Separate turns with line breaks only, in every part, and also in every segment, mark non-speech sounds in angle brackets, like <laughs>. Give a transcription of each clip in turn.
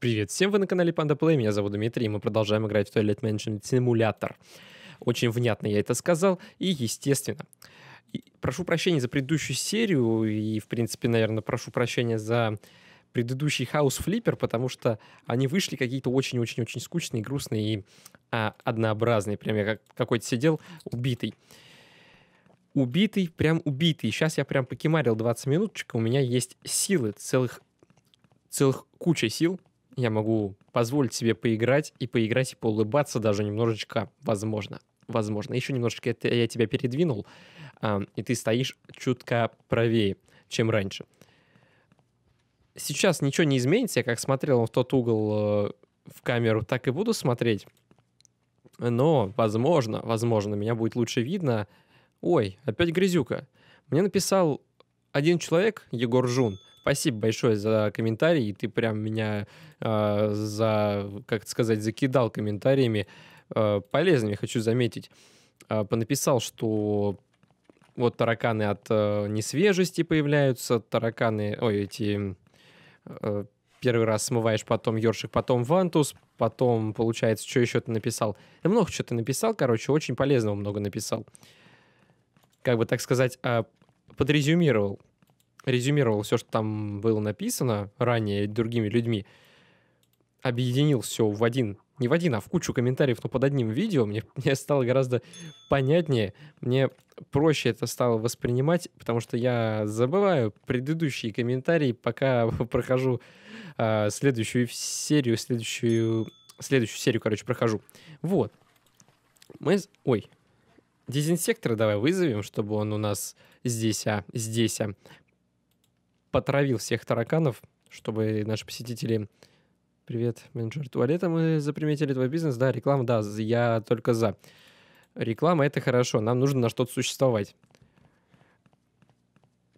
Привет всем, вы на канале Panda Play, меня зовут Дмитрий, и мы продолжаем играть в Toilet Management Simulator. Очень внятно я это сказал, и естественно. И прошу прощения за предыдущую серию, и, в принципе, наверное, прошу прощения за предыдущий House Flipper, потому что они вышли какие-то очень-очень-очень скучные, грустные и а, однообразные. Прям я как какой-то сидел убитый. Убитый, прям убитый. Сейчас я прям покемарил 20 минуточек, у меня есть силы целых целых куча сил, я могу позволить себе поиграть и поиграть и поулыбаться даже немножечко, возможно. Возможно. Еще немножечко это я тебя передвинул, э, и ты стоишь чутка правее, чем раньше. Сейчас ничего не изменится. Я как смотрел в тот угол э, в камеру, так и буду смотреть. Но, возможно, возможно, меня будет лучше видно. Ой, опять грязюка. Мне написал один человек, Егор Жун, Спасибо большое за комментарий. Ты прям меня э, за, как это сказать, закидал комментариями э, а, полезными, хочу заметить. Э, понаписал, что вот тараканы от э, несвежести появляются, тараканы, ой, эти... Э, первый раз смываешь, потом ёршик, потом вантус, потом, получается, что еще ты написал. Да много что ты написал, короче, очень полезного много написал. Как бы, так сказать, подрезюмировал резюмировал все, что там было написано ранее другими людьми, объединил все в один, не в один, а в кучу комментариев, но под одним видео, мне, <laughs> мне стало гораздо понятнее, мне проще это стало воспринимать, потому что я забываю предыдущие комментарии, пока <laughs> прохожу э, следующую серию, следующую, следующую серию, короче, прохожу. Вот. Мы... Ой, дезинсектора давай вызовем, чтобы он у нас здесь, а, здесь, а, потравил всех тараканов, чтобы наши посетители... Привет, менеджер туалета, мы заприметили твой бизнес. Да, реклама, да, я только за. Реклама — это хорошо, нам нужно на что-то существовать.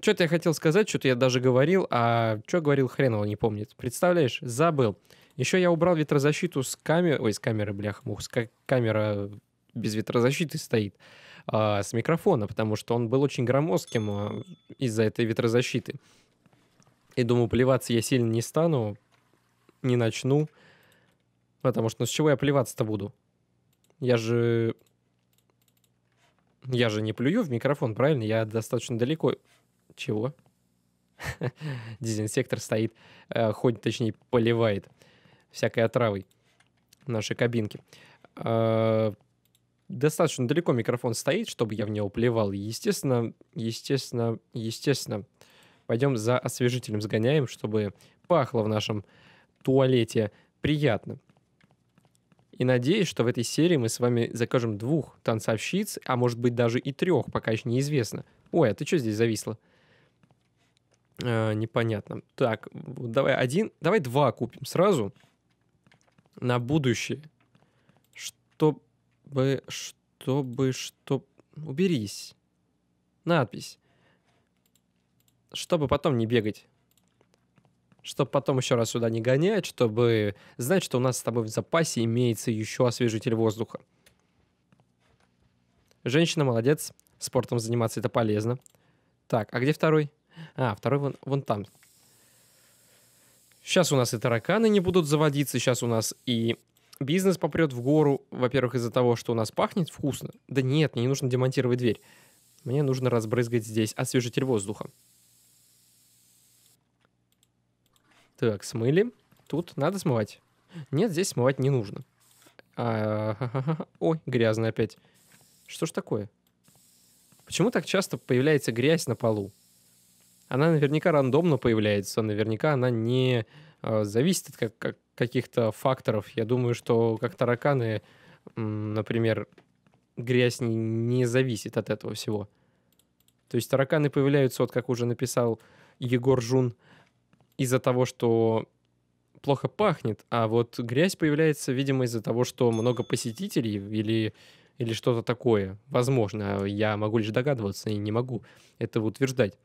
Что-то я хотел сказать, что-то я даже говорил, а что говорил, хрен его не помнит. Представляешь, забыл. Еще я убрал ветрозащиту с камеры... Ой, с камеры, бляха, мух. С ка- камера без ветрозащиты стоит. А, с микрофона, потому что он был очень громоздким а, из-за этой ветрозащиты. И думаю, плеваться я сильно не стану, не начну. Потому что ну, с чего я плеваться-то буду? Я же... Я же не плюю в микрофон, правильно? Я достаточно далеко... Чего? <laughs> Дезинсектор стоит, э, ходит, точнее, поливает всякой отравой нашей кабинки. Э, достаточно далеко микрофон стоит, чтобы я в него плевал. Естественно, естественно, естественно, Пойдем за освежителем сгоняем, чтобы пахло в нашем туалете приятно. И надеюсь, что в этой серии мы с вами закажем двух танцовщиц, а может быть даже и трех, пока еще неизвестно. Ой, а ты что здесь зависла? Э, непонятно. Так, давай один, давай два купим сразу на будущее. Чтобы, чтобы, чтоб... Уберись. Надпись чтобы потом не бегать. Чтобы потом еще раз сюда не гонять, чтобы знать, что у нас с тобой в запасе имеется еще освежитель воздуха. Женщина молодец, спортом заниматься это полезно. Так, а где второй? А, второй вон, вон там. Сейчас у нас и тараканы не будут заводиться, сейчас у нас и бизнес попрет в гору, во-первых, из-за того, что у нас пахнет вкусно. Да нет, мне не нужно демонтировать дверь. Мне нужно разбрызгать здесь освежитель воздуха. Так, смыли. Тут надо смывать. Нет, здесь смывать не нужно. А -а -а Ой, грязно опять. Что ж такое? Почему так часто появляется грязь на полу? Она наверняка рандомно появляется, наверняка она не э, зависит от как, как, каких-то факторов. Я думаю, что как тараканы, например, грязь не, не зависит от этого всего. То есть тараканы появляются, вот как уже написал Егор Жун, из-за того, что плохо пахнет, а вот грязь появляется, видимо, из-за того, что много посетителей или, или что-то такое. Возможно, я могу лишь догадываться и не могу этого утверждать.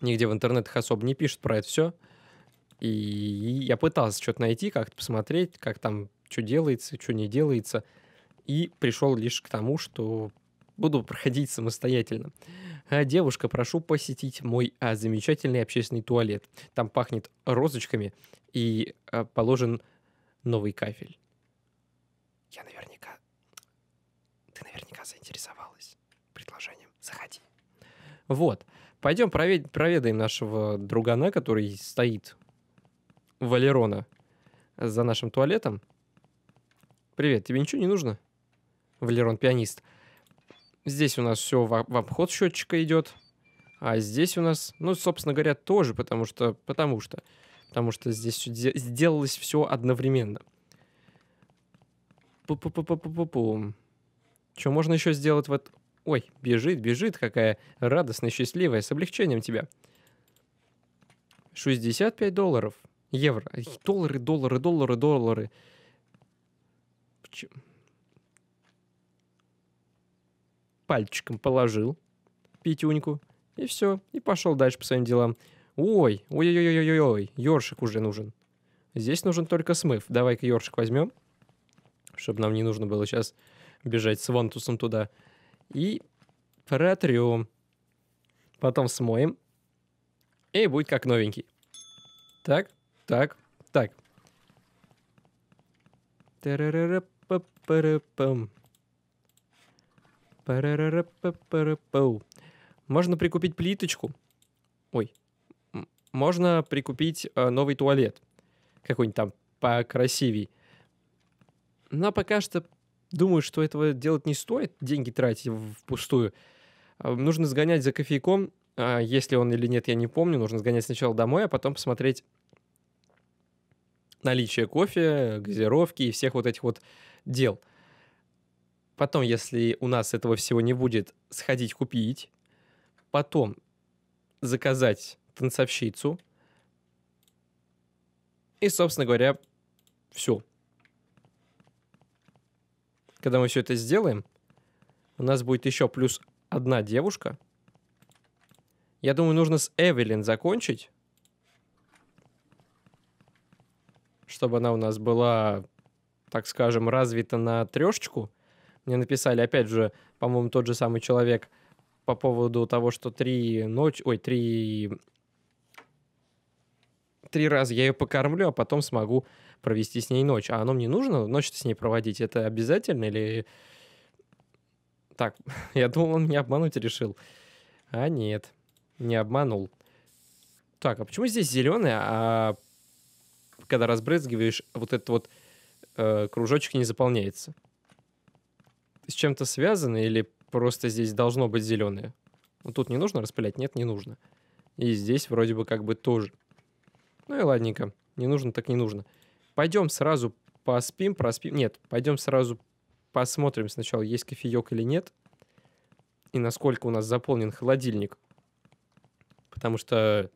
Нигде в интернетах особо не пишут про это все. И я пытался что-то найти, как-то посмотреть, как там что делается, что не делается. И пришел лишь к тому, что буду проходить самостоятельно. «А, девушка, прошу посетить мой а, замечательный общественный туалет. Там пахнет розочками и а, положен новый кафель. Я наверняка... Ты наверняка заинтересовалась предложением. Заходи. Вот. Пойдем провед... проведаем нашего другана, который стоит Валерона за нашим туалетом. Привет, тебе ничего не нужно? Валерон пианист. Здесь у нас все в, обход счетчика идет. А здесь у нас, ну, собственно говоря, тоже, потому что, потому что, потому что здесь сделалось все одновременно. Пу-пу-пу-пу-пу-пу. Что можно еще сделать вот... Ой, бежит, бежит, какая радостная, счастливая, с облегчением тебя. 65 долларов. Евро. Доллары, доллары, доллары, доллары. Почему? пальчиком положил пятюньку, и все, и пошел дальше по своим делам. Ой, ой-ой-ой-ой-ой, ёршик уже нужен. Здесь нужен только смыв. Давай-ка ёршик возьмем, чтобы нам не нужно было сейчас бежать с вантусом туда. И протрем. Потом смоем. И будет как новенький. Так, так, так. Можно прикупить плиточку. Ой. Можно прикупить э, новый туалет. Какой-нибудь там покрасивей. Но пока что думаю, что этого делать не стоит, деньги тратить впустую. Э, нужно сгонять за кофейком, э, если он или нет, я не помню. Нужно сгонять сначала домой, а потом посмотреть наличие кофе, газировки и всех вот этих вот дел. Потом, если у нас этого всего не будет, сходить купить. Потом заказать танцовщицу. И, собственно говоря, все. Когда мы все это сделаем, у нас будет еще плюс одна девушка. Я думаю, нужно с Эвелин закончить. Чтобы она у нас была, так скажем, развита на трешечку. Мне написали, опять же, по-моему, тот же самый человек по поводу того, что три ночи... Ой, три... Три раза я ее покормлю, а потом смогу провести с ней ночь. А оно мне нужно ночь с ней проводить? Это обязательно или... Так, <laughs> я думал, он меня обмануть решил. А нет, не обманул. Так, а почему здесь зеленое, а когда разбрызгиваешь, вот этот вот э, кружочек не заполняется? с чем-то связано или просто здесь должно быть зеленое? Вот ну, тут не нужно распылять? Нет, не нужно. И здесь вроде бы как бы тоже. Ну и ладненько. Не нужно, так не нужно. Пойдем сразу поспим, проспим. Нет, пойдем сразу посмотрим сначала, есть кофеек или нет. И насколько у нас заполнен холодильник. Потому что...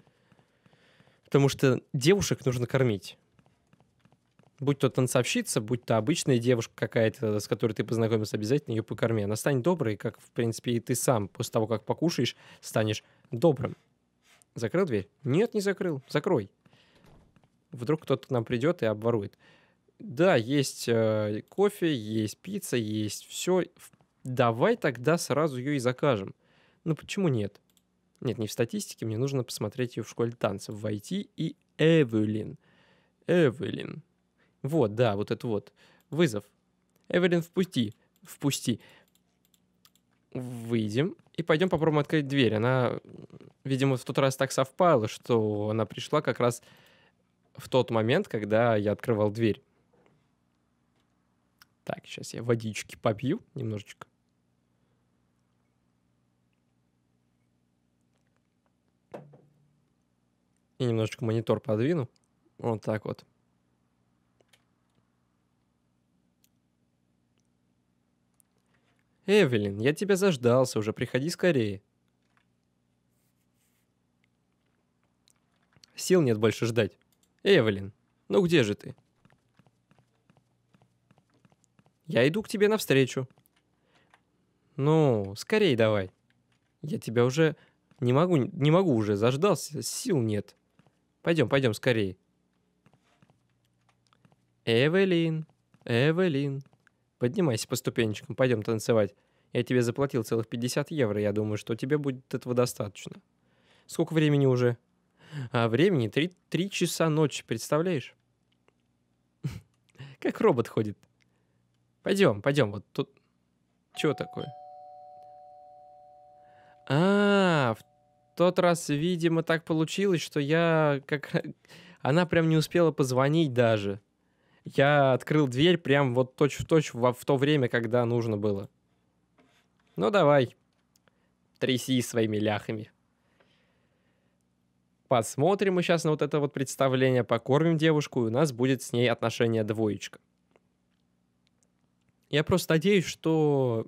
Потому что девушек нужно кормить будь то танцовщица, будь то обычная девушка какая-то, с которой ты познакомился, обязательно ее покорми. Она станет доброй, как, в принципе, и ты сам после того, как покушаешь, станешь добрым. Закрыл дверь? Нет, не закрыл. Закрой. Вдруг кто-то к нам придет и обворует. Да, есть э, кофе, есть пицца, есть все. Давай тогда сразу ее и закажем. Ну почему нет? Нет, не в статистике, мне нужно посмотреть ее в школе танцев, войти и Эвелин. Эвелин. Вот, да, вот это вот. Вызов. Эвелин, впусти. Впусти. Выйдем и пойдем попробуем открыть дверь. Она, видимо, в тот раз так совпала, что она пришла как раз в тот момент, когда я открывал дверь. Так, сейчас я водички попью немножечко. И немножечко монитор подвину. Вот так вот. «Эвелин, я тебя заждался уже, приходи скорее». Сил нет больше ждать. «Эвелин, ну где же ты?» «Я иду к тебе навстречу». «Ну, скорей давай. Я тебя уже не могу, не могу уже, заждался, сил нет. Пойдем, пойдем скорее». «Эвелин, Эвелин», Поднимайся по ступенечкам, пойдем танцевать. Я тебе заплатил целых 50 евро, я думаю, что тебе будет этого достаточно. Сколько времени уже? А времени 3, 3 часа ночи, представляешь? <laughs> Как робот ходит. Пойдем, пойдем, вот тут... Чего такое? А, в тот раз, видимо, так получилось, что я как... <laughs> Она прям не успела позвонить даже я открыл дверь прям вот точь-в-точь -в, -точь в то время, когда нужно было. Ну давай, тряси своими ляхами. Посмотрим мы сейчас на вот это вот представление, покормим девушку, и у нас будет с ней отношение двоечка. Я просто надеюсь, что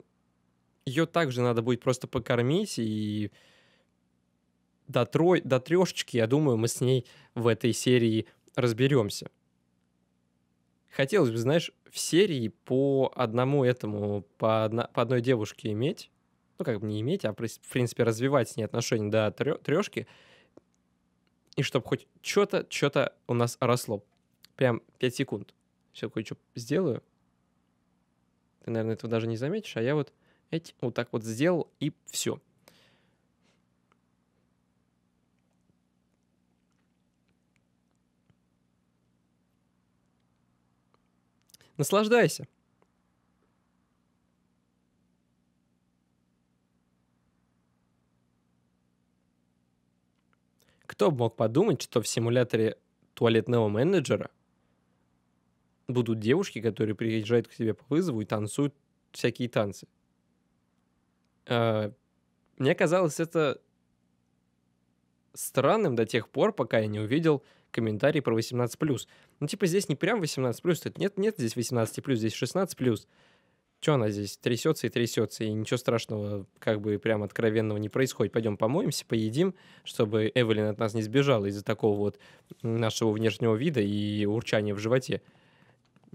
ее также надо будет просто покормить, и до, трой, до трешечки, я думаю, мы с ней в этой серии разберемся хотелось бы, знаешь, в серии по одному этому, по, одна, по одной девушке иметь, ну, как бы не иметь, а, в принципе, развивать с ней отношения до трешки, и чтобы хоть что-то, что-то у нас росло. Прям 5 секунд. Все кое-что сделаю. Ты, наверное, этого даже не заметишь, а я вот эти вот так вот сделал, и все. Наслаждайся. Кто бы мог подумать, что в симуляторе туалетного менеджера будут девушки, которые приезжают к тебе по вызову и танцуют всякие танцы. А, мне казалось это странным до тех пор, пока я не увидел комментарий про 18+. Ну, типа, здесь не прям 18+, тут нет, нет здесь 18+, здесь 16+. Че она здесь трясется и трясется, и ничего страшного, как бы прям откровенного не происходит. Пойдем помоемся, поедим, чтобы Эвелин от нас не сбежала из-за такого вот нашего внешнего вида и урчания в животе.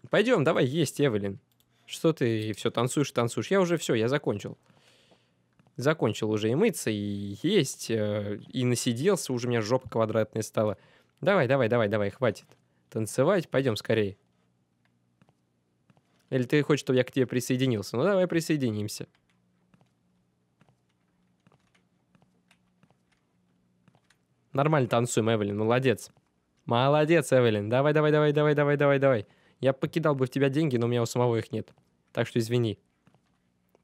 Пойдем, давай есть, Эвелин. Что ты все танцуешь, танцуешь? Я уже все, я закончил закончил уже и мыться, и есть, э, и насиделся, уже у меня жопа квадратная стала. Давай, давай, давай, давай, хватит. Танцевать, пойдем скорее. Или ты хочешь, чтобы я к тебе присоединился? Ну давай присоединимся. Нормально танцуем, Эвелин, молодец. Молодец, Эвелин. Давай, давай, давай, давай, давай, давай, давай. Я покидал бы в тебя деньги, но у меня у самого их нет. Так что извини.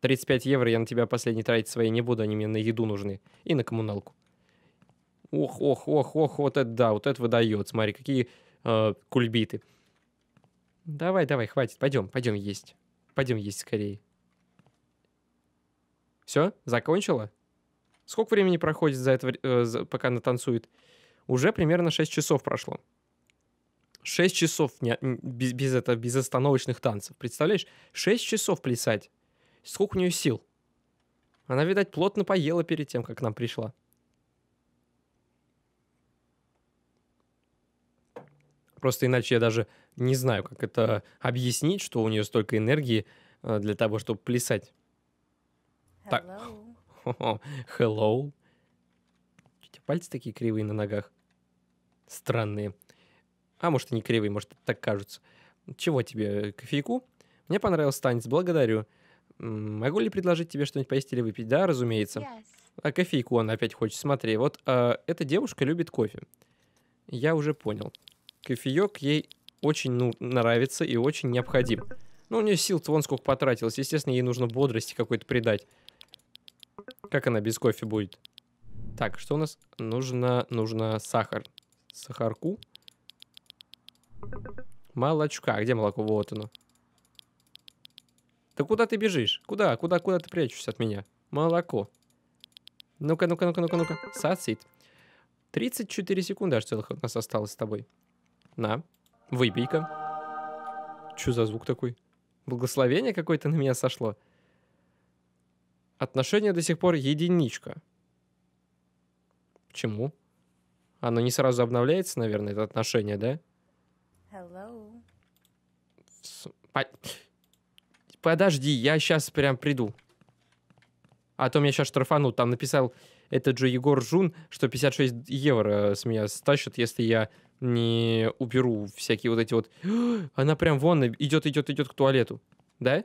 35 евро я на тебя последний тратить свои не буду, они мне на еду нужны и на коммуналку. Ох, ох, ох, ох, вот это да, вот это выдает. Смотри, какие э, кульбиты. Давай, давай, хватит, пойдем, пойдем есть. Пойдем есть скорее. Все, закончила? Сколько времени проходит за это, э, за, пока она танцует? Уже примерно 6 часов прошло. 6 часов не, без, без, это, без остановочных танцев. Представляешь? 6 часов плясать. Сколько у нее сил? Она, видать, плотно поела перед тем, как к нам пришла. просто иначе я даже не знаю, как это объяснить, что у нее столько энергии э, для того, чтобы плясать. Hello. Так. Hello. Эти пальцы такие кривые на ногах. Странные. А может, и не кривые, может, так кажутся. Чего тебе, э, кофейку? Мне понравился танец, благодарю. Могу ли предложить тебе что-нибудь поесть или выпить? Да, разумеется. Yes. А кофейку она опять хочет. Смотри, вот э, эта девушка любит кофе. Я уже понял кофеек ей очень ну, нравится и очень необходим. Ну, у нее сил-то вон сколько потратилось. Естественно, ей нужно бодрости какой-то придать. Как она без кофе будет? Так, что у нас? Нужно, нужно сахар. Сахарку. Молочка. А где молоко? Вот оно. Да куда ты бежишь? Куда? Куда? Куда ты прячешься от меня? Молоко. Ну-ка, ну-ка, ну-ка, ну-ка, ну-ка. Сацит. 34 секунды аж целых у нас осталось с тобой. На, выпей-ка. Чё за звук такой? Благословение какое-то на меня сошло. Отношение до сих пор единичка. Почему? Оно не сразу обновляется, наверное, это отношение, да? Hello. Подожди, я сейчас прям приду. А то меня сейчас штрафанут. Там написал этот же Егор Жун, что 56 евро с меня стащат, если я не уберу всякие вот эти вот... Она прям вон идет, идет, идет к туалету. Да?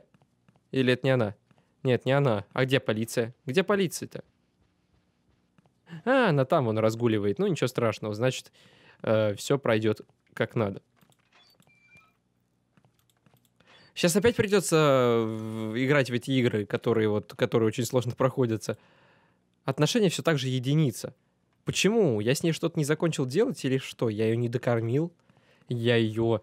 Или это не она? Нет, не она. А где полиция? Где полиция-то? А, она там вон разгуливает. Ну, ничего страшного. Значит, э, все пройдет как надо. Сейчас опять придется э, играть в эти игры, которые, вот, которые очень сложно проходятся. Отношения все так же единица. Почему? Я с ней что-то не закончил делать или что? Я ее не докормил? Я ее...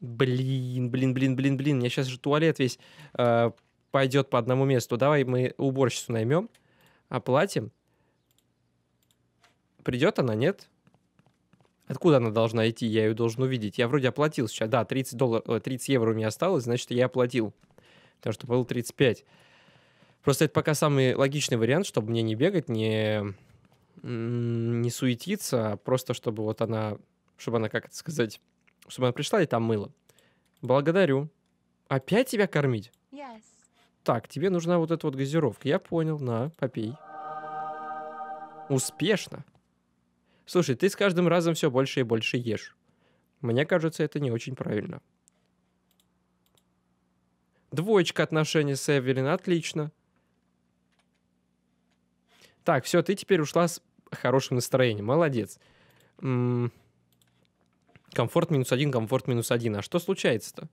Блин, блин, блин, блин, блин. Мне сейчас же туалет весь э, пойдет по одному месту. Давай мы уборщицу наймем, оплатим. Придет она, нет? Откуда она должна идти? Я ее должен увидеть. Я вроде оплатил сейчас. Да, 30, доллар, 30 э, евро у меня осталось, значит, я оплатил. Потому что было 35. Просто это пока самый логичный вариант, чтобы мне не бегать, не не суетиться, а просто чтобы вот она, чтобы она, как это сказать, чтобы она пришла и там мыла. Благодарю. Опять тебя кормить? Yes. Так, тебе нужна вот эта вот газировка. Я понял, на, попей. Успешно. Слушай, ты с каждым разом все больше и больше ешь. Мне кажется, это не очень правильно. Двоечка отношений с Эвелин, отлично. Так, все, ты теперь ушла с хорошим настроением. Молодец. М-м- комфорт минус один, комфорт минус один. А что случается-то?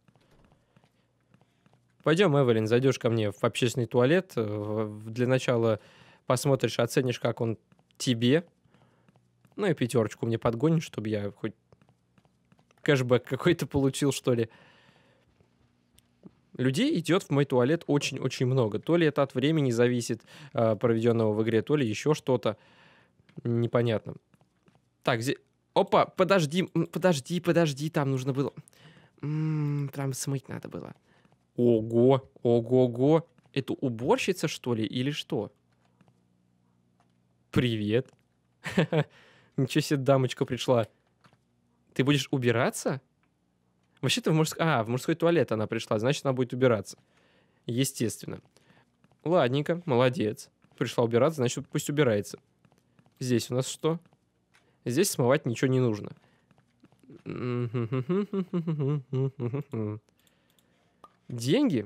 Пойдем, Эвелин, зайдешь ко мне в общественный туалет. Э, для начала посмотришь, оценишь, как он тебе. Ну и пятерочку мне подгонишь, чтобы я хоть кэшбэк какой-то получил, что ли людей идет в мой туалет очень-очень много. То ли это от времени зависит, а, проведенного в игре, то ли еще что-то. Непонятно. Так, здесь... Опа, подожди, подожди, подожди, там нужно было... прям смыть надо было. Ого, ого-го. Это уборщица, что ли, или что? Привет. <laughs> Ничего себе, дамочка пришла. Ты будешь убираться? Вообще-то в, мужск... а, в мужской туалет она пришла, значит, она будет убираться. Естественно. Ладненько, молодец. Пришла убираться, значит, пусть убирается. Здесь у нас что? Здесь смывать ничего не нужно. Деньги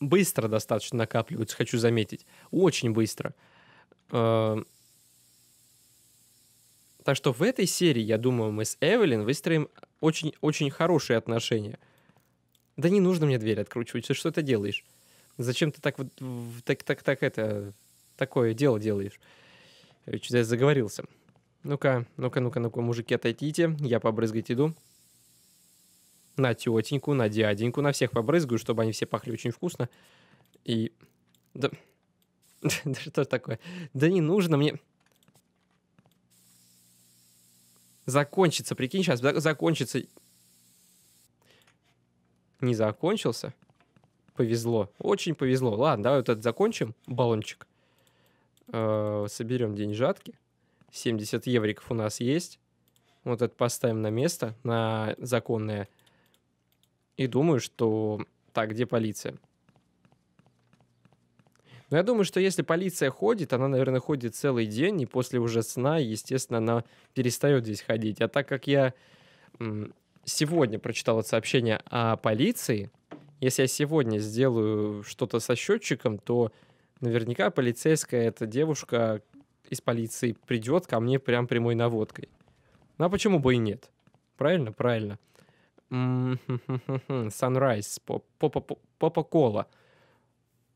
быстро достаточно накапливаются, хочу заметить. Очень быстро. Э, так что в этой серии, я думаю, мы с Эвелин выстроим очень-очень хорошие отношения. Да не нужно мне дверь откручивать, ты что ты делаешь? Зачем ты так вот так, так, так это такое дело делаешь? я заговорился. Ну-ка, ну-ка, ну-ка, ну-ка, мужики, отойдите, я побрызгать иду. На тетеньку, на дяденьку, на всех побрызгаю, чтобы они все пахли очень вкусно. И... Да... <laughs> Да что такое? Да не нужно мне... закончится, прикинь, сейчас закончится. Не закончился? Повезло, очень повезло. Ладно, давай вот этот закончим, баллончик. Э -э соберем деньжатки. 70 евриков у нас есть. Вот это поставим на место, на законное. И думаю, что... Так, где полиция? Но я думаю, что если полиция ходит, она, наверное, ходит целый день, и после уже сна, естественно, она перестает здесь ходить. А так как я сегодня прочитал это сообщение о полиции, если я сегодня сделаю что-то со счетчиком, то наверняка полицейская эта девушка из полиции придет ко мне прям прямой наводкой. Ну а почему бы и нет? Правильно, правильно. Sunrise, попа-кола.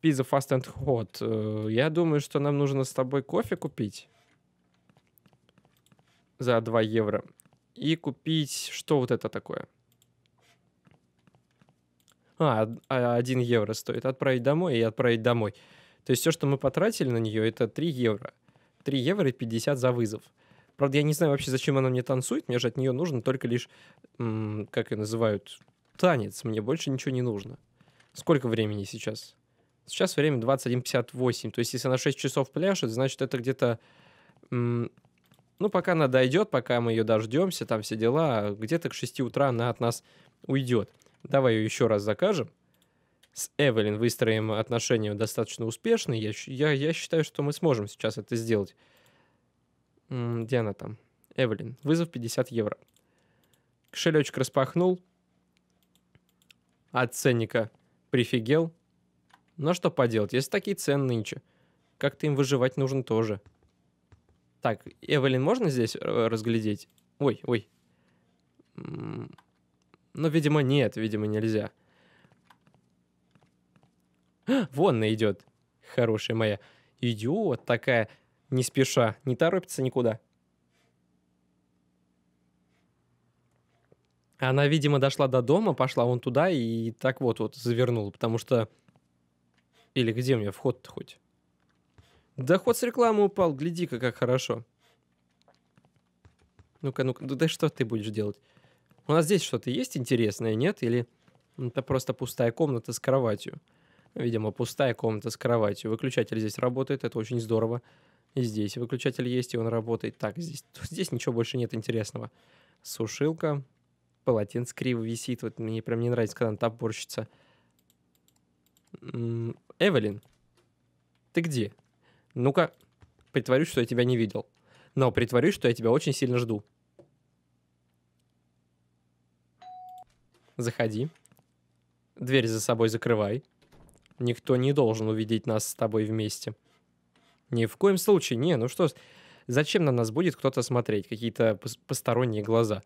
Pizza Fast and Hot. Э, я думаю, что нам нужно с тобой кофе купить за 2 евро. И купить... Что вот это такое? А, 1 а, евро стоит. Отправить домой и отправить домой. То есть все, что мы потратили на нее, это 3 евро. 3 евро и 50 за вызов. Правда, я не знаю вообще, зачем она мне танцует. Мне же от нее нужно только лишь, как ее называют, танец. Мне больше ничего не нужно. Сколько времени сейчас? Сейчас время 21.58. То есть, если она 6 часов пляшет, значит, это где-то... Ну, пока она дойдет, пока мы ее дождемся, там все дела, где-то к 6 утра она от нас уйдет. Давай ее еще раз закажем. С Эвелин выстроим отношения достаточно успешные. Я, я, я считаю, что мы сможем сейчас это сделать. Где она там? Эвелин. Вызов 50 евро. Кошелечек распахнул. От ценника прифигел но ну, а что поделать, есть такие цены нынче. Как-то им выживать нужно тоже. Так, Эвелин можно здесь э, разглядеть? Ой, ой. Ну, видимо, нет, видимо, нельзя. <gasps> вон она идет, хорошая моя. Идет такая, не спеша, не торопится никуда. Она, видимо, дошла до дома, пошла вон туда и так вот вот завернула, потому что или где у меня вход-то хоть? Доход с рекламы упал, гляди-ка, как хорошо. Ну-ка, ну-ка, да что ты будешь делать? У нас здесь что-то есть интересное, нет? Или это просто пустая комната с кроватью? Видимо, пустая комната с кроватью. Выключатель здесь работает, это очень здорово. И здесь выключатель есть, и он работает. Так, здесь, здесь ничего больше нет интересного. Сушилка. Полотенце криво висит. Вот мне прям не нравится, когда он топорщится. «Эвелин, ты где? Ну-ка, притворюсь, что я тебя не видел. Но притворюсь, что я тебя очень сильно жду». Заходи. Дверь за собой закрывай. Никто не должен увидеть нас с тобой вместе. Ни в коем случае, не, ну что, зачем на нас будет кто-то смотреть, какие-то посторонние глаза?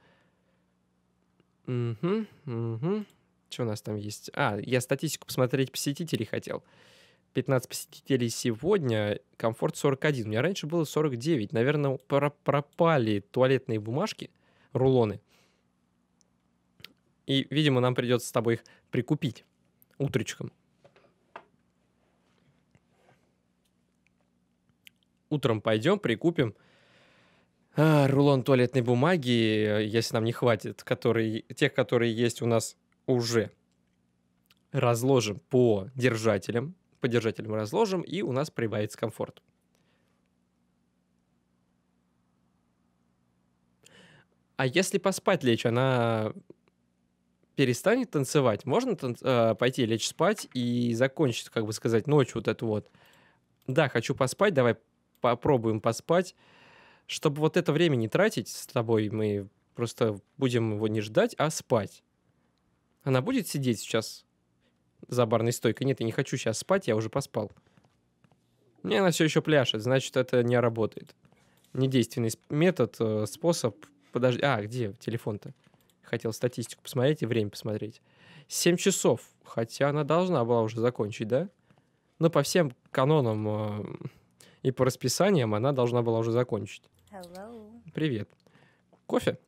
Угу, угу. Что у нас там есть? А, я статистику посмотреть посетителей хотел. 15 посетителей сегодня, комфорт 41. У меня раньше было 49. Наверное, пропали туалетные бумажки, рулоны. И, видимо, нам придется с тобой их прикупить утречком. Утром пойдем, прикупим а, рулон туалетной бумаги, э, если нам не хватит, который, тех, которые есть у нас уже разложим по держателям, по держателям разложим, и у нас прибавится комфорт. А если поспать лечь, она перестанет танцевать? Можно тан- э, пойти лечь спать и закончить, как бы сказать, ночь вот эту вот? Да, хочу поспать, давай попробуем поспать. Чтобы вот это время не тратить с тобой, мы просто будем его не ждать, а спать. Она будет сидеть сейчас за барной стойкой? Нет, я не хочу сейчас спать, я уже поспал. Мне она все еще пляшет, значит, это не работает. Недейственный метод, э, способ... Подожди, а, где телефон-то? Хотел статистику посмотреть и время посмотреть. 7 часов, хотя она должна была уже закончить, да? Но по всем канонам э, и по расписаниям она должна была уже закончить. Hello. Привет. Кофе?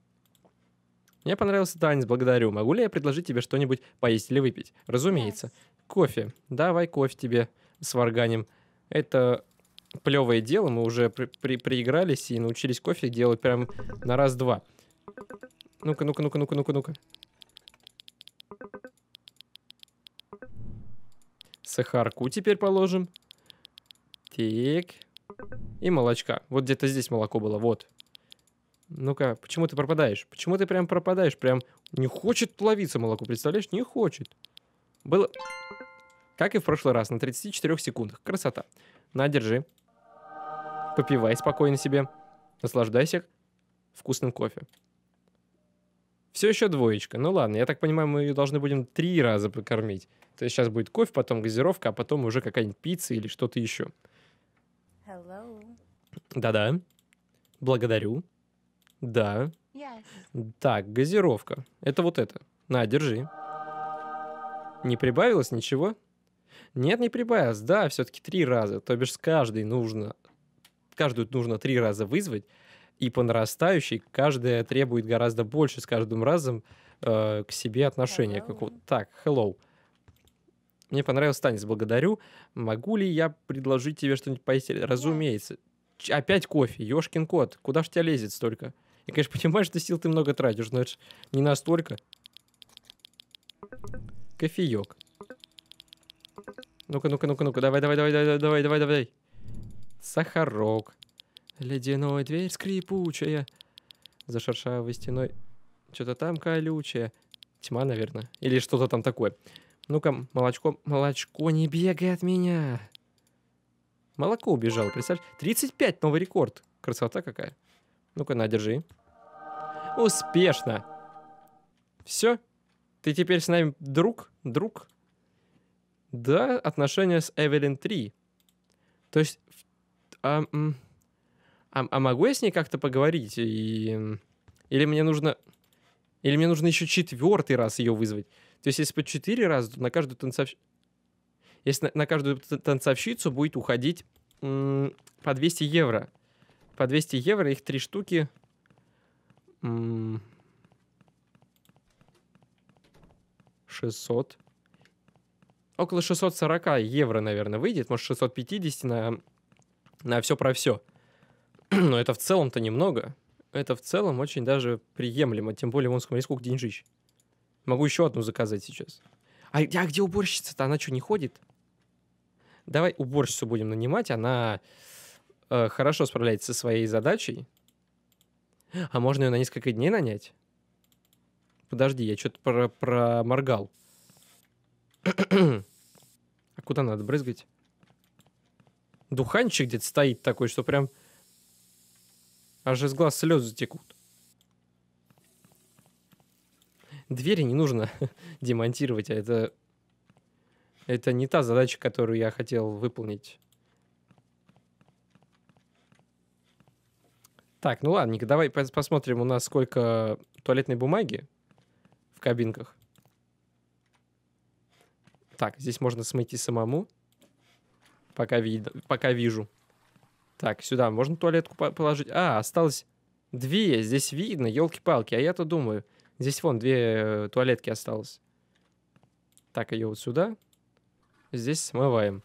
Мне понравился танец, благодарю. Могу ли я предложить тебе что-нибудь поесть или выпить? Разумеется. Кофе. Давай кофе тебе с варганем. Это плевое дело, мы уже при при приигрались и научились кофе делать прям на раз-два. Ну-ка, ну-ка, ну-ка, ну-ка, ну-ка, ну-ка. Сахарку теперь положим. Тик И молочка. Вот где-то здесь молоко было, вот ну-ка, почему ты пропадаешь? Почему ты прям пропадаешь? Прям не хочет ловиться молоко, представляешь? Не хочет. Было... Как и в прошлый раз, на 34 секундах. Красота. На, держи. Попивай спокойно себе. Наслаждайся вкусным кофе. Все еще двоечка. Ну ладно, я так понимаю, мы ее должны будем три раза покормить. То есть сейчас будет кофе, потом газировка, а потом уже какая-нибудь пицца или что-то еще. Да-да. Благодарю. Да. Yes. Так, газировка. Это вот это. На, держи. Не прибавилось ничего? Нет, не прибавилось. Да, все-таки три раза. То бишь с каждой нужно... Каждую нужно три раза вызвать. И по нарастающей каждая требует гораздо больше с каждым разом э, к себе отношения. Как вот так, hello. Мне понравился танец, благодарю. Могу ли я предложить тебе что-нибудь поесть? Разумеется. Опять кофе, Ешкин кот. Куда ж тебя лезет столько? Я, конечно, <laughs> понимаю, что сил ты много тратишь, но это не настолько. Кофеек. Ну-ка, ну-ка, ну-ка, ну-ка, давай, давай, давай, давай, давай, давай, давай. Сахарок. Ледяной дверь скрипучая. За шершавой стеной. Что-то там колючее. Тьма, наверное. Или что-то там такое. Ну-ка, молочко, молочко, не бегай от меня. Молоко убежало, представь. 35, новый рекорд. Красота какая. Ну-ка, на, держи. Успешно. Все? Ты теперь с нами друг? Друг? Да, отношения с Эвелин 3. То есть... А, а, а могу я с ней как-то поговорить? И, или мне нужно... Или мне нужно еще четвертый раз ее вызвать? То есть если по четыре раза, то на каждую танцовщицу... Если на, на каждую танцовщицу будет уходить по 200 евро. По 200 евро их три штуки 600. Около 640 евро, наверное, выйдет. Может, 650 на, на все про все. <clears throat> Но это в целом-то немного. Это в целом очень даже приемлемо. Тем более, вон, смотри, сколько деньжищ. Могу еще одну заказать сейчас. А, а где уборщица-то? Она что, не ходит? Давай уборщицу будем нанимать. Она э, хорошо справляется со своей задачей. А можно ее на несколько дней нанять? Подожди, я что-то про проморгал. <clears throat> а куда надо брызгать? Духанчик где-то стоит такой, что прям аж из глаз слезы текут. Двери не нужно <laughs> демонтировать, а это, это не та задача, которую я хотел выполнить. Так, ну ладно, давай посмотрим у нас сколько туалетной бумаги в кабинках. Так, здесь можно смыть и самому. Пока, ви... Пока вижу. Так, сюда можно туалетку по положить. А, осталось две. Здесь видно, елки-палки. А я-то думаю, здесь вон две э, туалетки осталось. Так, ее вот сюда. Здесь смываем.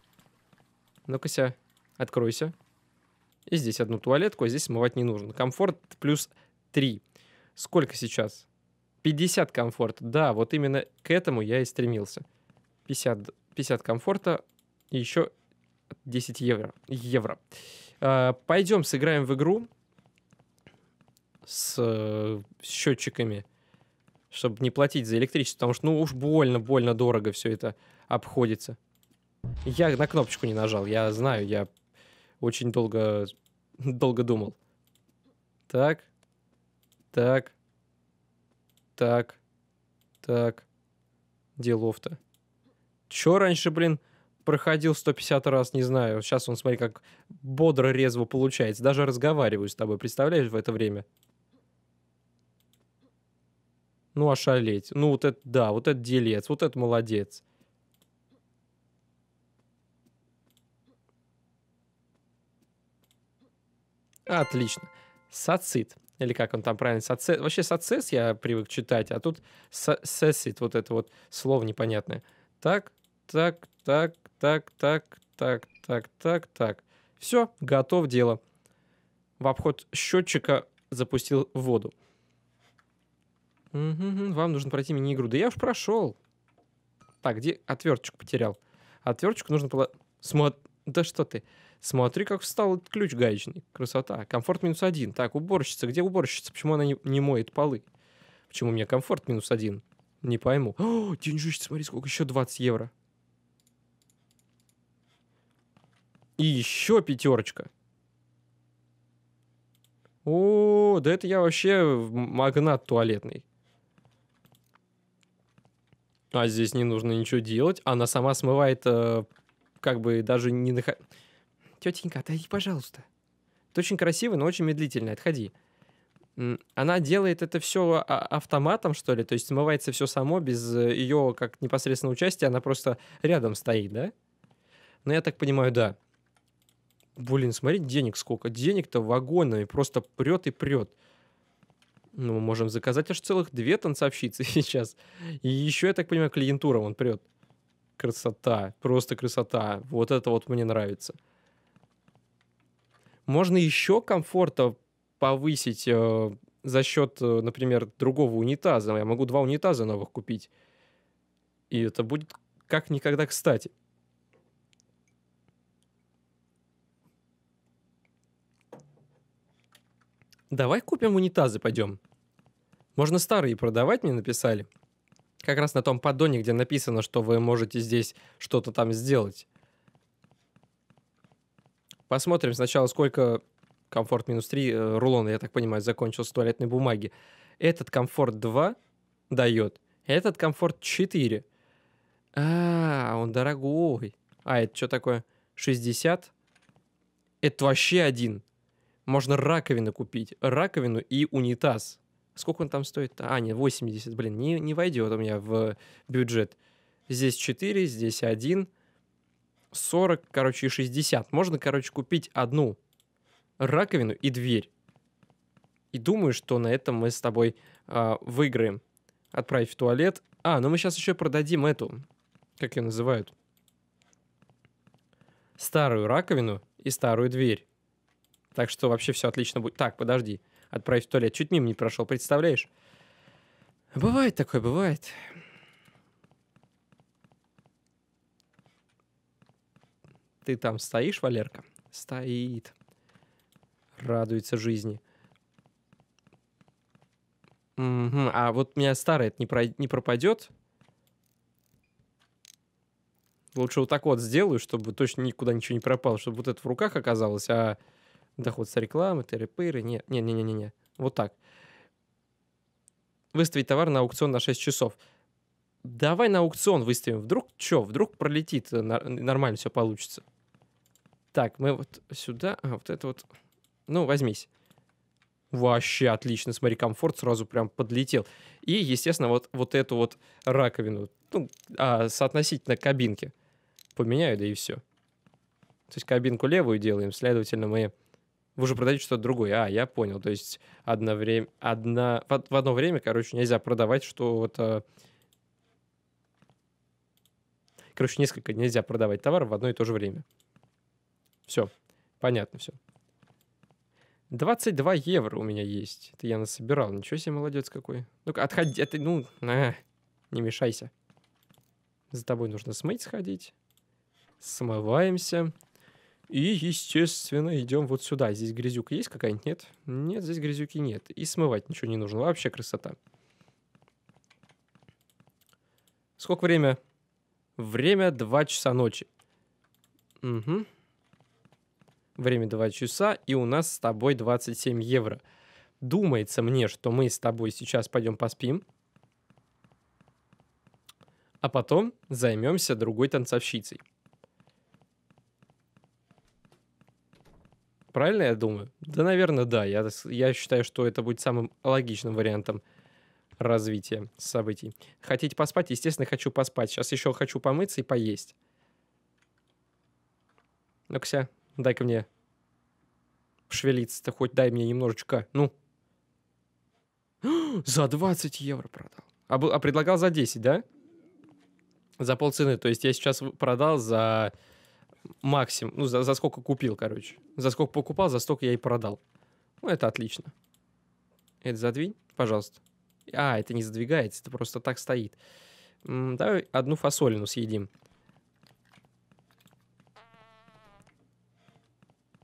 Ну-ка, откройся. И здесь одну туалетку, а здесь смывать не нужно. Комфорт плюс 3. Сколько сейчас? 50 комфорт. Да, вот именно к этому я и стремился. 50, 50 комфорта и еще 10 евро. евро. А, пойдем сыграем в игру с, с э, счетчиками, чтобы не платить за электричество, потому что ну уж больно-больно дорого все это обходится. Я на кнопочку не нажал, я знаю, я очень долго, <laughs> долго думал. Так, так, так, так. Делов-то. Чё раньше, блин, проходил 150 раз, не знаю. Сейчас он, смотри, как бодро, резво получается. Даже разговариваю с тобой, представляешь, в это время. Ну, ошалеть. Ну, вот это да, вот это делец, вот это молодец. Отлично. Сацит. Или как он там правильно? Сацет. Вообще сацес я привык читать, а тут сесит, вот это вот слово непонятное. Так, так, так, так, так, так, так, так, так. Все, готов дело. В обход счетчика запустил воду. Угу, вам нужно пройти мини-игру. Да я уж прошел. Так, где отверточку потерял? Отверточку нужно было... Смотри, да что ты? Смотри, как встал этот ключ гаечный. Красота. Комфорт минус один. Так, уборщица. Где уборщица? Почему она не, не моет полы? Почему у меня комфорт минус один? Не пойму. <gasps> О, деньжище, смотри, сколько еще 20 евро. И еще пятерочка. О, да это я вообще магнат туалетный. А здесь не нужно ничего делать. Она сама смывает, э, как бы даже не наход... Тетенька, отойди, пожалуйста. Ты очень красивый, но очень медлительный, отходи. Она делает это все а, автоматом, что ли? То есть смывается все само, без э, ее как непосредственного участия, она просто рядом стоит, да? Ну, я так понимаю, да. Блин, смотри, денег сколько. Денег-то вагонами просто прет и прет. Ну, мы можем заказать аж целых две танцовщицы <laughs> сейчас. И еще, я так понимаю, клиентура он прет. Красота, просто красота. Вот это вот мне нравится. Можно еще комфорта повысить э, за счет, э, например, другого унитаза. Я могу два унитаза новых купить. И это будет как никогда кстати. Давай купим унитазы, пойдем. Можно старые продавать, мне написали. Как раз на том поддоне, где написано, что вы можете здесь что-то там сделать. Посмотрим сначала, сколько комфорт минус 3 э, рулона, я так понимаю, закончился туалетной бумаги. Этот комфорт 2 дает, этот комфорт 4. А, он дорогой. А, это что такое? 60? Это вообще один. Можно раковину купить. Раковину и унитаз. Сколько он там стоит? А, нет, 80. Блин, не, не войдет у меня в бюджет. Здесь 4, здесь 1. 40, короче, и 60. Можно, короче, купить одну раковину и дверь. И думаю, что на этом мы с тобой э, выиграем. Отправить в туалет. А, ну мы сейчас еще продадим эту, как ее называют, старую раковину и старую дверь. Так что вообще все отлично будет. Так, подожди. Отправить в туалет. Чуть мимо не прошел, представляешь? Бывает такое, бывает. Ты там стоишь, Валерка? Стоит. Радуется жизни. Угу. А вот у меня старая не, про... не пропадет. Лучше вот так вот сделаю, чтобы точно никуда ничего не пропало, чтобы вот это в руках оказалось, а доход с рекламы, тыры-пыры. Нет, не, не, не, не, не. Вот так. Выставить товар на аукцион на 6 часов. Давай на аукцион выставим. Вдруг что, Вдруг пролетит, э, нормально все получится. Так, мы вот сюда, а вот это вот, ну, возьмись. Вообще отлично, смотри, комфорт сразу прям подлетел. И, естественно, вот, вот эту вот раковину, ну, а, соотносительно кабинки, поменяю, да и все. То есть кабинку левую делаем, следовательно, мы... Вы уже продаете что-то другое. А, я понял. То есть одновременно одна, в, в одно время, короче, нельзя продавать что-то... А, короче, несколько нельзя продавать товар в одно и то же время. Все, понятно все. 22 евро у меня есть. Это я насобирал. Ничего себе, молодец какой. Ну-ка, отходи. Это, ну, на, не мешайся. За тобой нужно смыть сходить. Смываемся. И, естественно, идем вот сюда. Здесь грязюка есть какая-нибудь? Нет? Нет, здесь грязюки нет. И смывать ничего не нужно. Вообще красота. Сколько время? Время 2 часа ночи. Угу время 2 часа, и у нас с тобой 27 евро. Думается мне, что мы с тобой сейчас пойдем поспим, а потом займемся другой танцовщицей. Правильно я думаю? Да, наверное, да. Я, я считаю, что это будет самым логичным вариантом развития событий. Хотите поспать? Естественно, хочу поспать. Сейчас еще хочу помыться и поесть. Ну-ка, Дай-ка мне шевелиться-то хоть, дай мне немножечко. Ну. <gasps> За 20 евро продал. А, был, а предлагал за 10, да? За полцены. То есть я сейчас продал за максимум. Ну, за, за сколько купил, короче. За сколько покупал, за столько я и продал. Ну, это отлично. Это задвинь, пожалуйста. А, это не задвигается, это просто так стоит. Давай одну фасолину съедим.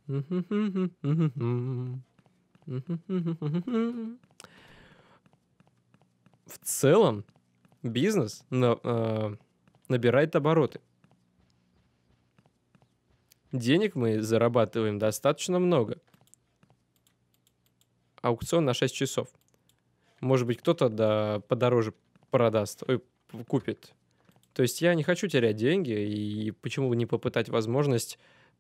В целом бизнес на, э, набирает обороты. Денег мы зарабатываем достаточно много. Аукцион на 6 часов. Может быть, кто-то да, подороже продаст, ой, купит. То есть я не хочу терять деньги, и почему бы не попытать возможность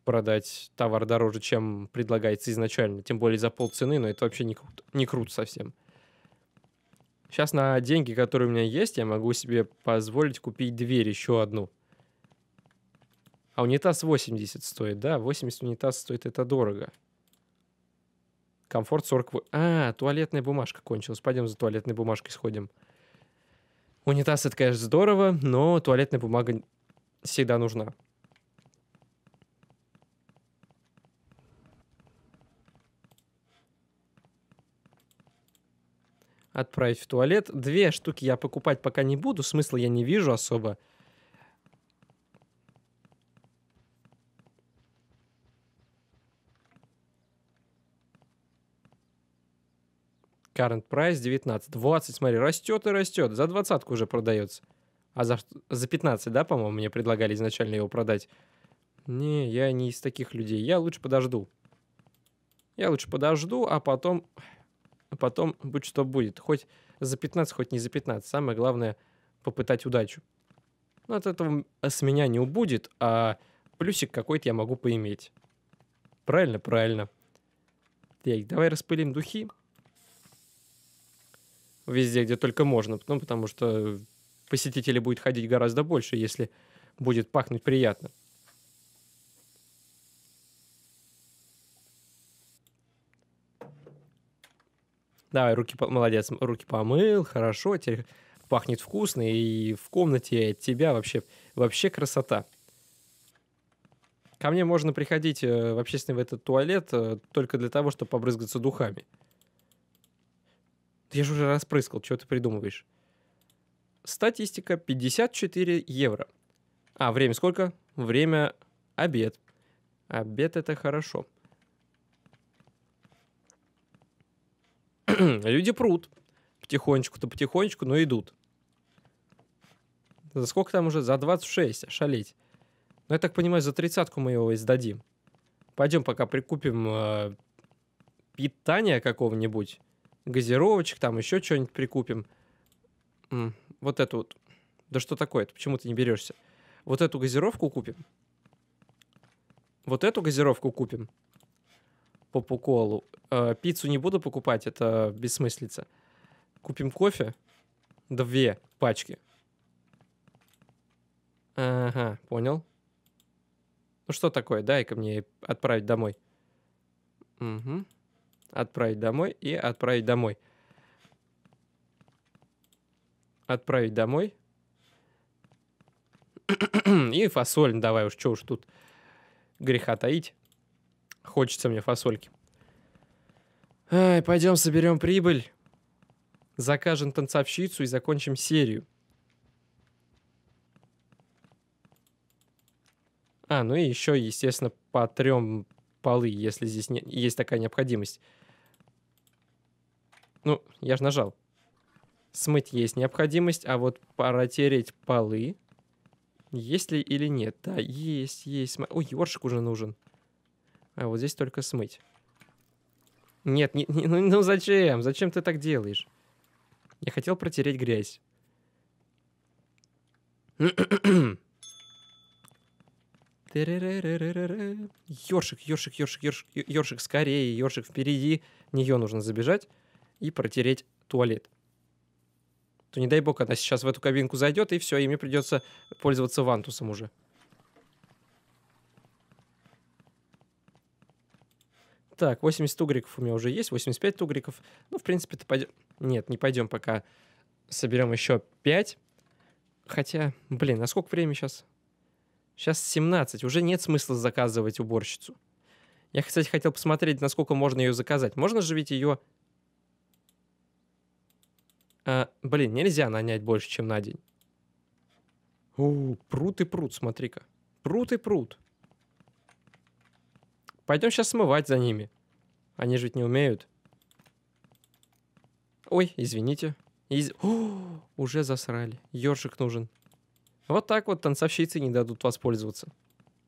продать товар дороже, чем предлагается изначально, тем более за полцены, но это вообще не круто, не круто совсем. Сейчас на деньги, которые у меня есть, я могу себе позволить купить дверь, еще одну. А унитаз 80 стоит, да? 80 унитаз стоит, это дорого. Комфорт 40... А, туалетная бумажка кончилась. Пойдем за туалетной бумажкой сходим. Унитаз это, конечно, здорово, но туалетная бумага всегда нужна. отправить в туалет. Две штуки я покупать пока не буду, смысла я не вижу особо. Current price 19. 20, смотри, растет и растет. За двадцатку уже продается. А за, за 15, да, по-моему, мне предлагали изначально его продать. Не, я не из таких людей. Я лучше подожду. Я лучше подожду, а потом потом будь что будет. Хоть за 15, хоть не за 15. Самое главное — попытать удачу. Но от этого э, с меня не убудет, а плюсик какой-то я могу поиметь. Правильно? Правильно. Так, давай распылим духи. Везде, где только можно. Ну, потому что посетителей будет ходить гораздо больше, если будет пахнуть приятно. Давай, руки, молодец, руки помыл, хорошо, теперь пахнет вкусно, и в комнате от тебя вообще, вообще красота. Ко мне можно приходить э, в общественный в этот туалет э, только для того, чтобы побрызгаться духами. Я же уже распрыскал, что ты придумываешь. Статистика 54 евро. А, время сколько? Время обед. Обед это хорошо. <clears throat> люди прут потихонечку-то потихонечку, но идут. За сколько там уже? За 26, шалить. Ну, я так понимаю, за тридцатку мы его издадим. Пойдем пока прикупим э, питание какого-нибудь, газировочек, там еще что-нибудь прикупим. М вот эту вот. Да что такое Это Почему ты не берешься? Вот эту газировку купим. Вот эту газировку купим по приколу. Э, пиццу не буду покупать, это бессмыслица. Купим кофе, две пачки. Ага, понял. Ну что такое, дай-ка мне отправить домой. Угу. Отправить домой и отправить домой. Отправить домой. <clears throat> и фасоль, давай уж, что уж тут греха таить. Хочется мне фасольки. Ай, пойдем соберем прибыль. Закажем танцовщицу и закончим серию. А, ну и еще, естественно, потрем полы, если здесь не, есть такая необходимость. Ну, я же нажал. Смыть есть необходимость, а вот протереть полы. Есть ли или нет? Да, есть, есть. Ой, ёршик уже нужен. А вот здесь только смыть. Нет, не, не, ну, ну, зачем? Зачем ты так делаешь? Я хотел протереть грязь. <clears throat> Ёршик, ёршик, ёршик, ёршик, ёршик, скорее, ёршик впереди. Нее нужно забежать и протереть туалет. То не дай бог, она сейчас в эту кабинку зайдет, и все, и мне придется пользоваться вантусом уже. Так, 80 тугриков у меня уже есть, 85 тугриков. Ну, в принципе, это пойдем... Нет, не пойдем пока. Соберем еще 5. Хотя, блин, а сколько времени сейчас? Сейчас 17, уже нет смысла заказывать уборщицу. Я, кстати, хотел посмотреть, насколько можно ее заказать. Можно же ведь ее... А, блин, нельзя нанять больше, чем на день. У, прут и пруд, смотри-ка. пруд и пруд. Пойдем сейчас смывать за ними. Они же ведь не умеют. Ой, извините. Из... <gasps> О, уже засрали. Ёршик нужен. Вот так вот танцовщицы не дадут воспользоваться.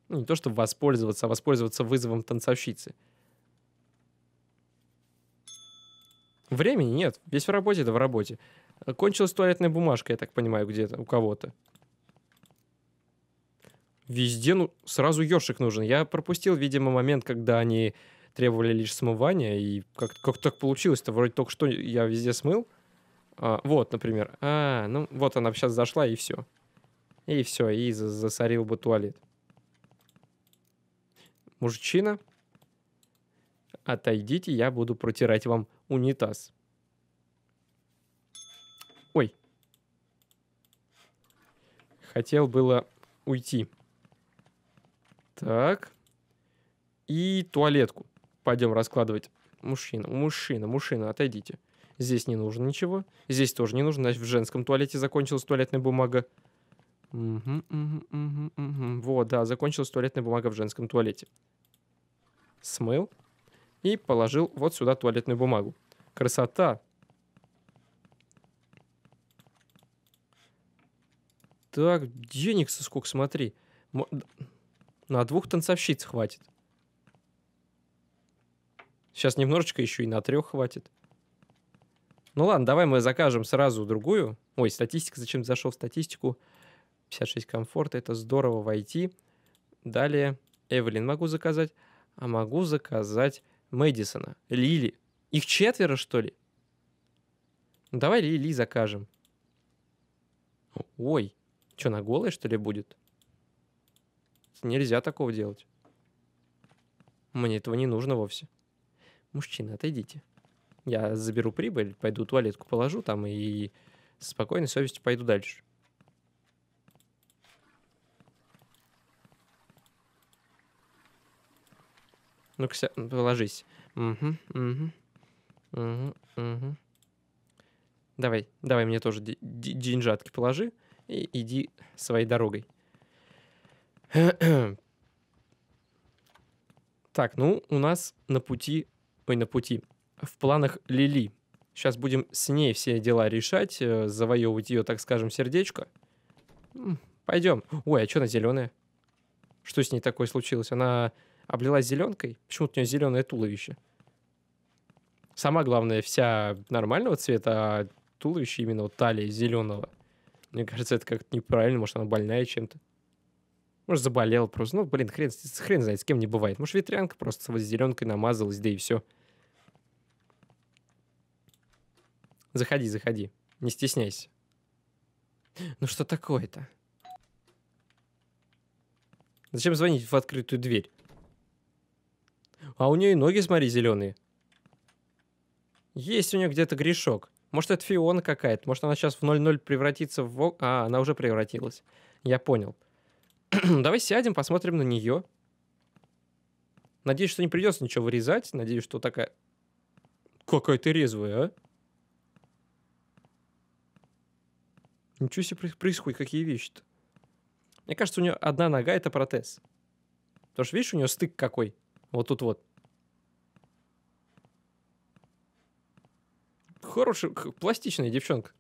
Ну, не то, чтобы воспользоваться, а воспользоваться вызовом танцовщицы. Времени нет. Весь в работе, да в работе. Кончилась туалетная бумажка, я так понимаю, где-то у кого-то везде ну, сразу ёршик нужен. Я пропустил, видимо, момент, когда они требовали лишь смывания, и как, как так получилось-то? Вроде только что я везде смыл. А, вот, например. А, ну вот она сейчас зашла, и все. И все, и засорил бы туалет. Мужчина, отойдите, я буду протирать вам унитаз. Ой. Хотел было уйти. Так. И туалетку. Пойдем раскладывать. Мужчина, мужчина, мужчина, отойдите. Здесь не нужно ничего. Здесь тоже не нужно. Значит, в женском туалете закончилась туалетная бумага. Угу, угу, угу, угу. Вот, да, закончилась туалетная бумага в женском туалете. Смыл. И положил вот сюда туалетную бумагу. Красота. Так, денег со сколько, смотри. На двух танцовщиц хватит. Сейчас немножечко еще и на трех хватит. Ну ладно, давай мы закажем сразу другую. Ой, статистика, зачем зашел в статистику? 56 комфорта, это здорово войти. Далее Эвелин могу заказать, а могу заказать Мэдисона, Лили. Их четверо, что ли? давай Лили закажем. Ой, что, на голой, что ли, будет? нельзя такого делать. Мне этого не нужно вовсе. Мужчина, отойдите. Я заберу прибыль, пойду туалетку положу там и с спокойной совестью пойду дальше. Ну-ка, положись. Угу, угу. Угу, угу. Давай, давай мне тоже деньжатки положи и иди своей дорогой. Так, ну, у нас на пути... Ой, на пути. В планах Лили. Сейчас будем с ней все дела решать, э, завоевывать ее, так скажем, сердечко. Пойдем. Ой, а что она зеленая? Что с ней такое случилось? Она облилась зеленкой? Почему-то у нее зеленое туловище. Сама, главное, вся нормального цвета, а туловище именно вот талия зеленого. Мне кажется, это как-то неправильно. Может, она больная чем-то. Может, заболел просто. Ну, блин, хрен, хрен знает, с кем не бывает. Может, ветрянка просто с зеленкой намазалась, да и все. Заходи, заходи. Не стесняйся. Ну что такое-то? Зачем звонить в открытую дверь? А у нее и ноги, смотри, зеленые. Есть у нее где-то грешок. Может, это Фиона какая-то. Может, она сейчас в 0-0 превратится в... А, она уже превратилась. Я понял. <clears throat> Давай сядем, посмотрим на нее. Надеюсь, что не придется ничего вырезать. Надеюсь, что такая... Какая ты резвая, а? Ничего себе происходит, какие вещи-то. Мне кажется, у нее одна нога — это протез. Потому что, видишь, у нее стык какой. Вот тут вот. Хорошая, пластичная девчонка.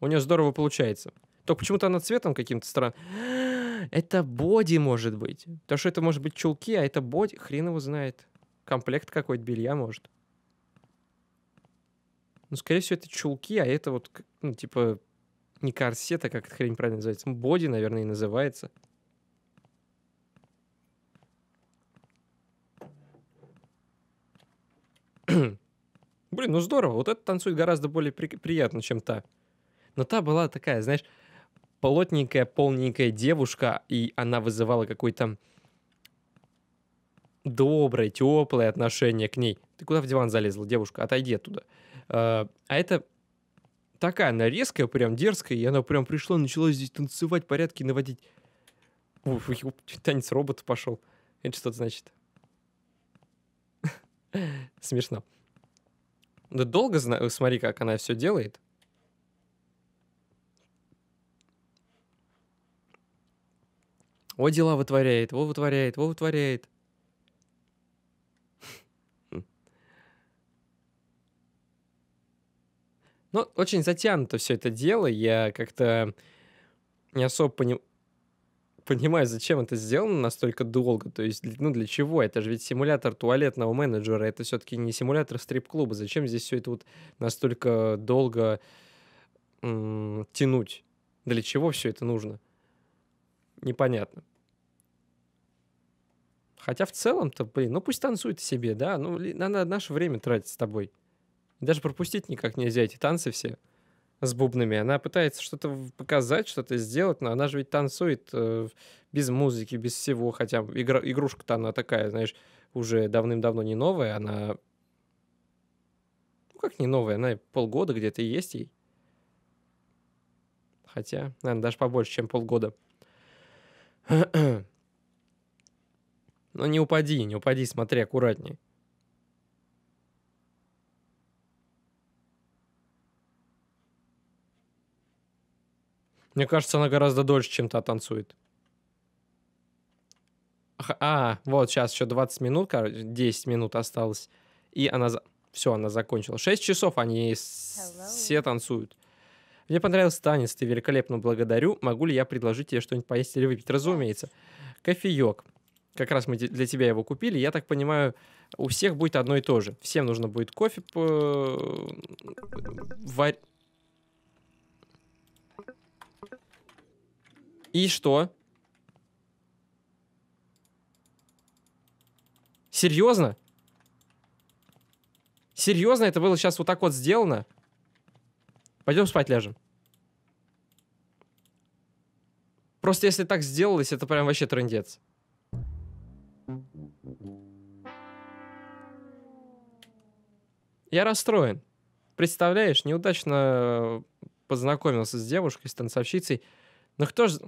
У нее здорово получается. Только почему-то она цветом каким-то странным. Это боди, может быть. то что это может быть чулки, а это боди, хрен его знает. Комплект какой-то белья, может. Ну, скорее всего, это чулки, а это вот, ну, типа, не корсета, как эта хрень правильно называется. Боди, наверное, и называется. Блин, ну здорово. Вот это танцует гораздо более при- приятно, чем та. Но та была такая, знаешь, плотненькая, полненькая девушка, и она вызывала какой-то доброе, теплое отношение к ней. Ты куда в диван залезла, девушка? Отойди оттуда. А, а это такая, она резкая, прям дерзкая, и она прям пришла, начала здесь танцевать, порядки наводить. Уф, танец робота пошел. Это что-то значит. <laughs> Смешно. Да долго, смотри, как она все делает. О, дела вытворяет, во вытворяет, во вытворяет. Ну, очень затянуто все это дело. Я как-то не особо пони... понимаю, зачем это сделано настолько долго. То есть, ну, для чего? Это же ведь симулятор туалетного менеджера. Это все-таки не симулятор стрип-клуба. Зачем здесь все это вот настолько долго м- тянуть? Для чего все это нужно? непонятно. Хотя в целом-то, блин, ну пусть танцует себе, да, ну надо наше время тратить с тобой. Даже пропустить никак нельзя эти танцы все с бубнами. Она пытается что-то показать, что-то сделать, но она же ведь танцует э, без музыки, без всего, хотя игра, игрушка-то она такая, знаешь, уже давным-давно не новая, она... Ну как не новая, она полгода где-то есть ей. Хотя, наверное, даже побольше, чем полгода. <clears throat> Но ну, не упади, не упади, смотри аккуратней. Мне кажется, она гораздо дольше, чем та танцует. А, вот, сейчас еще 20 минут, короче, 10 минут осталось. И она... За... Все, она закончила. 6 часов они все танцуют. Мне понравился танец, ты великолепно благодарю. Могу ли я предложить тебе что-нибудь поесть или выпить? Разумеется. Кофеек. Как раз мы для тебя его купили. Я так понимаю, у всех будет одно и то же. Всем нужно будет кофе по... Варь... И что? Серьезно? Серьезно это было сейчас вот так вот сделано? Пойдем спать ляжем. Просто если так сделалось, это прям вообще трендец. Я расстроен. Представляешь, неудачно э, познакомился с девушкой, с танцовщицей. Ну кто ж...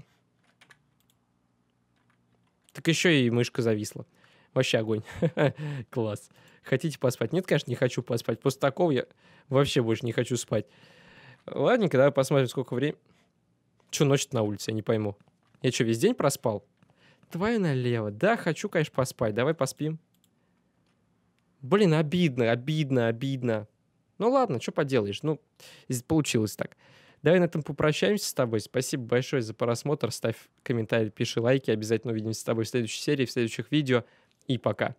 Так еще и мышка зависла. Вообще огонь. <laughs> Класс. Хотите поспать? Нет, конечно, не хочу поспать. После такого я вообще больше не хочу спать. Ладненько, давай посмотрим, сколько времени. Че ночь на улице, я не пойму. Я что, весь день проспал? Твою налево. Да, хочу, конечно, поспать. Давай поспим. Блин, обидно, обидно, обидно. Ну ладно, что поделаешь. Ну, получилось так. Давай на этом попрощаемся с тобой. Спасибо большое за просмотр. Ставь комментарий, пиши лайки. Обязательно увидимся с тобой в следующей серии, в следующих видео. И пока.